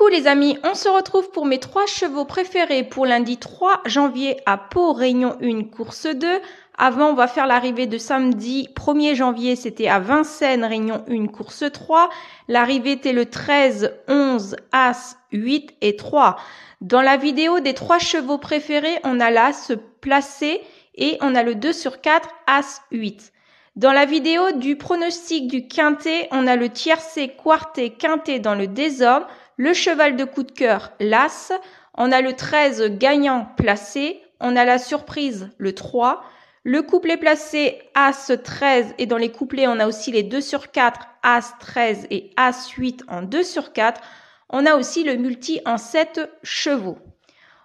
Coucou les amis, on se retrouve pour mes trois chevaux préférés pour lundi 3 janvier à Pau, Réunion 1, course 2. Avant, on va faire l'arrivée de samedi 1er janvier, c'était à Vincennes, Réunion 1, course 3. L'arrivée était le 13, 11, As, 8 et 3. Dans la vidéo des trois chevaux préférés, on a l'As placé et on a le 2 sur 4, As, 8. Dans la vidéo du pronostic du quintet, on a le tiercé, quarté, quinté dans le désordre, le cheval de coup de cœur, l'As, on a le 13 gagnant placé, on a la surprise, le 3, le couplet placé As 13 et dans les couplets on a aussi les 2 sur 4, As 13 et As 8 en 2 sur 4. On a aussi le multi en 7 chevaux.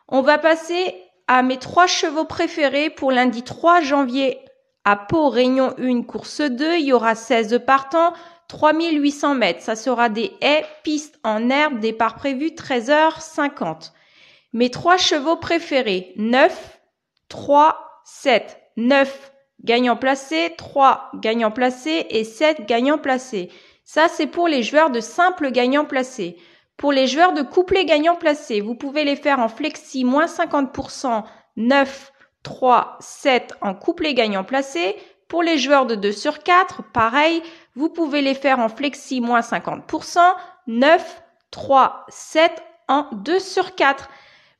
On va passer à mes 3 chevaux préférés pour lundi 3 janvier à Pau, Réunion 1, course 2, il y aura 16 partants, 3800 mètres. Ça sera des haies, pistes en herbe, départ prévu 13h50. Mes trois chevaux préférés, 9, 3, 7. 9 gagnants placés, 3 gagnants placés et 7 gagnants placés. Ça, c'est pour les joueurs de simple gagnant placé Pour les joueurs de couplet gagnant placés, vous pouvez les faire en flexi moins 50%, 9, 3, 7 en couplet gagnant placé. Pour les joueurs de 2 sur 4, pareil, vous pouvez les faire en flexi moins 50%, 9, 3, 7 en 2 sur 4.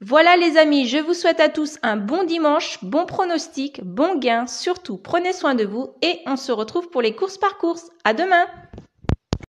Voilà les amis, je vous souhaite à tous un bon dimanche, bon pronostic, bon gain, surtout prenez soin de vous et on se retrouve pour les courses par course. À demain!